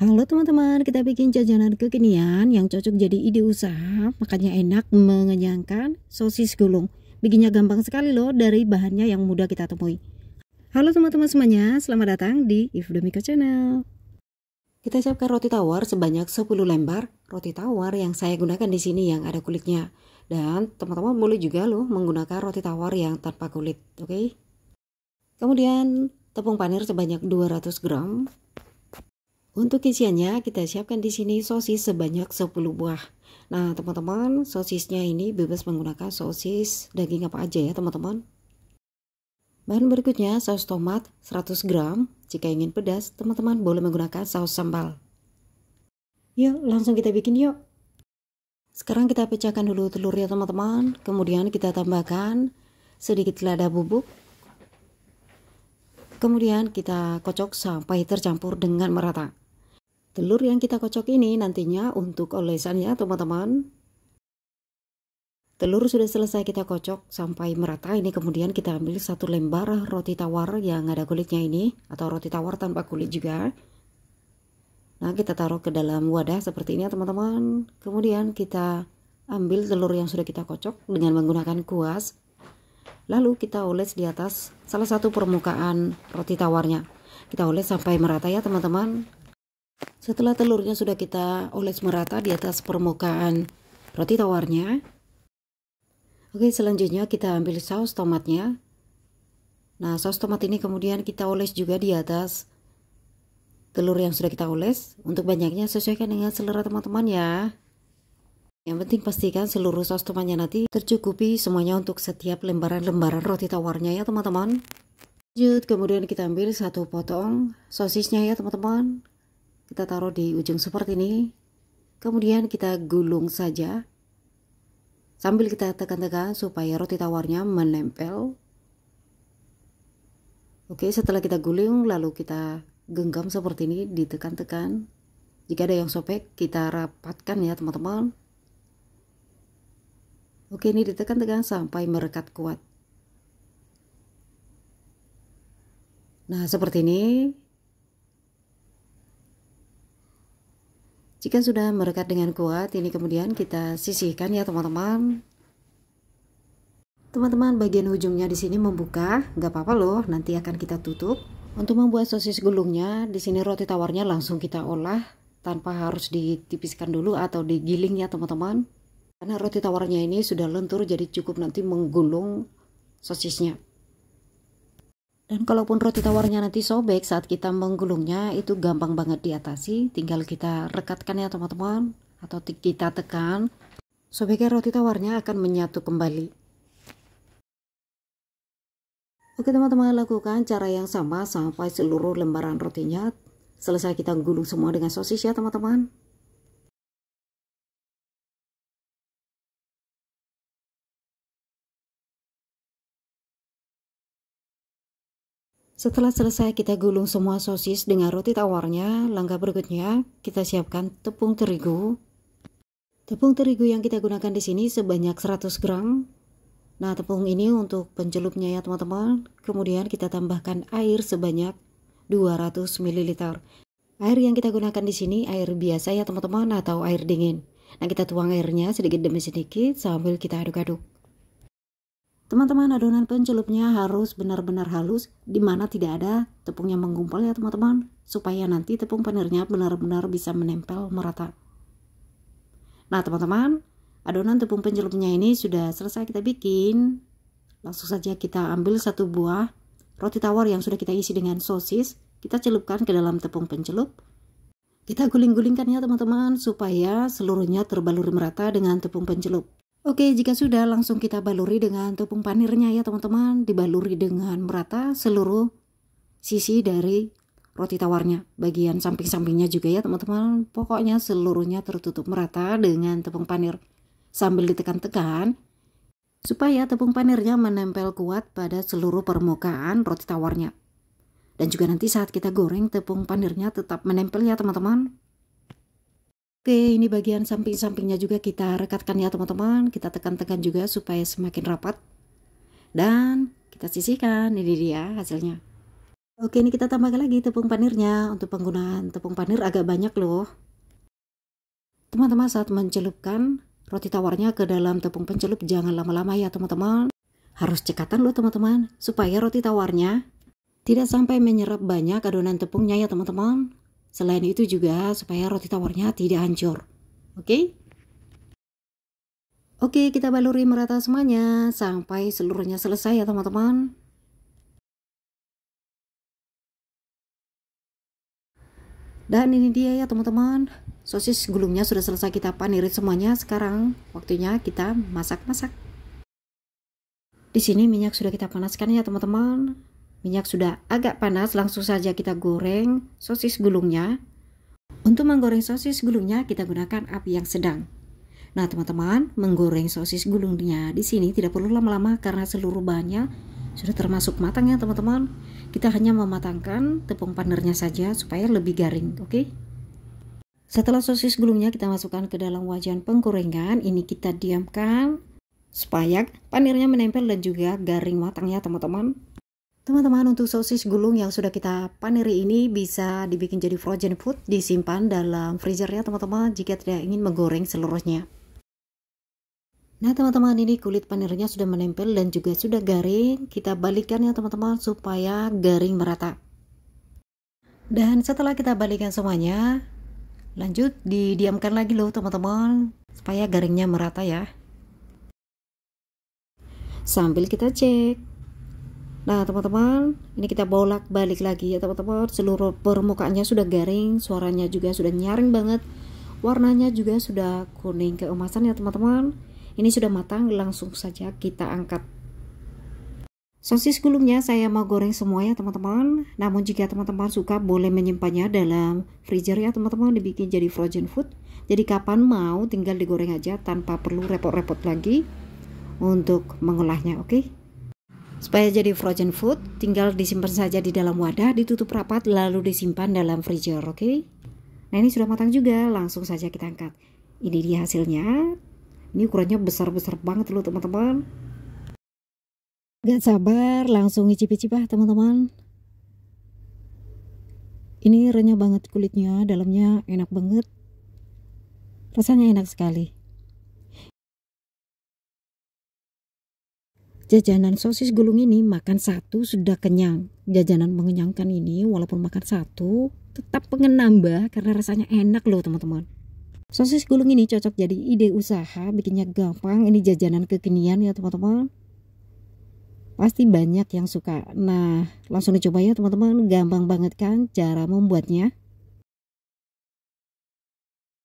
Halo teman-teman, kita bikin jajanan kekinian yang cocok jadi ide usaha, makanya enak, mengenyangkan, sosis gulung. Bikinnya gampang sekali loh dari bahannya yang mudah kita temui. Halo teman-teman semuanya, selamat datang di Ifdomika Channel. Kita siapkan roti tawar sebanyak 10 lembar. Roti tawar yang saya gunakan di sini yang ada kulitnya. Dan teman-teman boleh juga loh menggunakan roti tawar yang tanpa kulit, oke? Okay? Kemudian tepung panir sebanyak 200 gram, untuk isiannya kita siapkan di sini sosis sebanyak 10 buah. Nah, teman-teman, sosisnya ini bebas menggunakan sosis daging apa aja ya, teman-teman. Bahan berikutnya saus tomat 100 gram. Jika ingin pedas, teman-teman boleh menggunakan saus sambal. Yuk, langsung kita bikin yuk. Sekarang kita pecahkan dulu telur ya teman-teman. Kemudian kita tambahkan sedikit lada bubuk. Kemudian kita kocok sampai tercampur dengan merata. Telur yang kita kocok ini nantinya untuk olesannya, teman-teman. Telur sudah selesai kita kocok sampai merata ini kemudian kita ambil satu lembar roti tawar yang ada kulitnya ini atau roti tawar tanpa kulit juga. Nah kita taruh ke dalam wadah seperti ini ya teman-teman. Kemudian kita ambil telur yang sudah kita kocok dengan menggunakan kuas. Lalu kita oles di atas salah satu permukaan roti tawarnya. Kita oles sampai merata ya teman-teman setelah telurnya sudah kita oles merata di atas permukaan roti tawarnya. Oke, selanjutnya kita ambil saus tomatnya. Nah, saus tomat ini kemudian kita oles juga di atas telur yang sudah kita oles. Untuk banyaknya sesuaikan dengan selera teman-teman ya. Yang penting pastikan seluruh saus tomatnya nanti tercukupi semuanya untuk setiap lembaran-lembaran roti tawarnya ya teman-teman. Lanjut, kemudian kita ambil satu potong sosisnya ya teman-teman kita taruh di ujung seperti ini kemudian kita gulung saja sambil kita tekan-tekan supaya roti tawarnya menempel oke setelah kita gulung lalu kita genggam seperti ini ditekan-tekan jika ada yang sobek kita rapatkan ya teman-teman oke ini ditekan-tekan sampai merekat kuat nah seperti ini Jika sudah merekat dengan kuat, ini kemudian kita sisihkan ya teman-teman. Teman-teman bagian ujungnya di sini membuka, nggak apa-apa loh, nanti akan kita tutup. Untuk membuat sosis gulungnya, di sini roti tawarnya langsung kita olah tanpa harus ditipiskan dulu atau digiling ya teman-teman. Karena roti tawarnya ini sudah lentur jadi cukup nanti menggulung sosisnya. Dan kalaupun roti tawarnya nanti sobek saat kita menggulungnya itu gampang banget diatasi, tinggal kita rekatkan ya teman-teman atau kita tekan. Sobeknya roti tawarnya akan menyatu kembali. Oke teman-teman lakukan cara yang sama sampai seluruh lembaran rotinya. Selesai kita gulung semua dengan sosis ya teman-teman. Setelah selesai kita gulung semua sosis dengan roti tawarnya, langkah berikutnya kita siapkan tepung terigu. Tepung terigu yang kita gunakan di sini sebanyak 100 gram. Nah, tepung ini untuk pencelupnya ya teman-teman. Kemudian kita tambahkan air sebanyak 200 ml. Air yang kita gunakan di sini air biasa ya teman-teman atau air dingin. Nah, kita tuang airnya sedikit demi sedikit sambil kita aduk-aduk. Teman-teman adonan pencelupnya harus benar-benar halus di mana tidak ada tepung yang menggumpal ya teman-teman supaya nanti tepung panirnya benar-benar bisa menempel merata. Nah teman-teman adonan tepung pencelupnya ini sudah selesai kita bikin. Langsung saja kita ambil satu buah roti tawar yang sudah kita isi dengan sosis. Kita celupkan ke dalam tepung pencelup. Kita guling gulingkan ya teman-teman supaya seluruhnya terbalur merata dengan tepung pencelup. Oke, jika sudah langsung kita baluri dengan tepung panirnya ya teman-teman. Dibaluri dengan merata seluruh sisi dari roti tawarnya. Bagian samping-sampingnya juga ya teman-teman. Pokoknya seluruhnya tertutup merata dengan tepung panir. Sambil ditekan-tekan supaya tepung panirnya menempel kuat pada seluruh permukaan roti tawarnya. Dan juga nanti saat kita goreng tepung panirnya tetap menempel ya teman-teman. Oke, ini bagian samping-sampingnya juga kita rekatkan ya teman-teman. Kita tekan-tekan juga supaya semakin rapat. Dan kita sisihkan, ini dia hasilnya. Oke, ini kita tambahkan lagi tepung panirnya. Untuk penggunaan tepung panir agak banyak loh. Teman-teman saat mencelupkan roti tawarnya ke dalam tepung pencelup jangan lama-lama ya teman-teman. Harus cekatan loh teman-teman supaya roti tawarnya tidak sampai menyerap banyak adonan tepungnya ya teman-teman. Selain itu juga supaya roti tawarnya tidak hancur. Oke? Okay? Oke, okay, kita baluri merata semuanya sampai seluruhnya selesai ya teman-teman. Dan ini dia ya teman-teman, sosis gulungnya sudah selesai kita panirin semuanya. Sekarang waktunya kita masak-masak. Di sini minyak sudah kita panaskan ya teman-teman. Minyak sudah agak panas, langsung saja kita goreng sosis gulungnya. Untuk menggoreng sosis gulungnya kita gunakan api yang sedang. Nah, teman-teman, menggoreng sosis gulungnya di sini tidak perlu lama-lama karena seluruh bahannya sudah termasuk matang ya, teman-teman. Kita hanya mematangkan tepung panirnya saja supaya lebih garing, oke? Okay? Setelah sosis gulungnya kita masukkan ke dalam wajan penggorengan, ini kita diamkan supaya panirnya menempel dan juga garing matang ya teman-teman. Teman-teman, untuk sosis gulung yang sudah kita paniri ini bisa dibikin jadi frozen food, disimpan dalam freezer ya teman-teman jika tidak ingin menggoreng seluruhnya. Nah teman-teman ini kulit panirnya sudah menempel dan juga sudah garing, kita balikkan ya teman-teman supaya garing merata. Dan setelah kita balikkan semuanya, lanjut didiamkan lagi loh teman-teman supaya garingnya merata ya. Sambil kita cek. Nah teman-teman ini kita bolak balik lagi ya teman-teman seluruh permukaannya sudah garing suaranya juga sudah nyaring banget warnanya juga sudah kuning keemasan ya teman-teman ini sudah matang langsung saja kita angkat sosis gulungnya saya mau goreng semua ya teman-teman namun jika teman-teman suka boleh menyimpannya dalam freezer ya teman-teman dibikin jadi frozen food jadi kapan mau tinggal digoreng aja tanpa perlu repot-repot lagi untuk mengolahnya oke okay? Supaya jadi frozen food, tinggal disimpan saja di dalam wadah, ditutup rapat, lalu disimpan dalam freezer, oke? Okay? Nah ini sudah matang juga, langsung saja kita angkat. Ini dia hasilnya. Ini ukurannya besar-besar banget loh teman-teman. Gak sabar, langsung icip-icip ah teman-teman. Ini renyah banget kulitnya, dalamnya enak banget. Rasanya enak sekali. jajanan sosis gulung ini makan satu sudah kenyang. Jajanan mengenyangkan ini walaupun makan satu tetap pengen nambah karena rasanya enak loh teman-teman. Sosis gulung ini cocok jadi ide usaha, bikinnya gampang. Ini jajanan kekinian ya teman-teman. Pasti banyak yang suka. Nah, langsung dicoba ya teman-teman. Gampang banget kan cara membuatnya.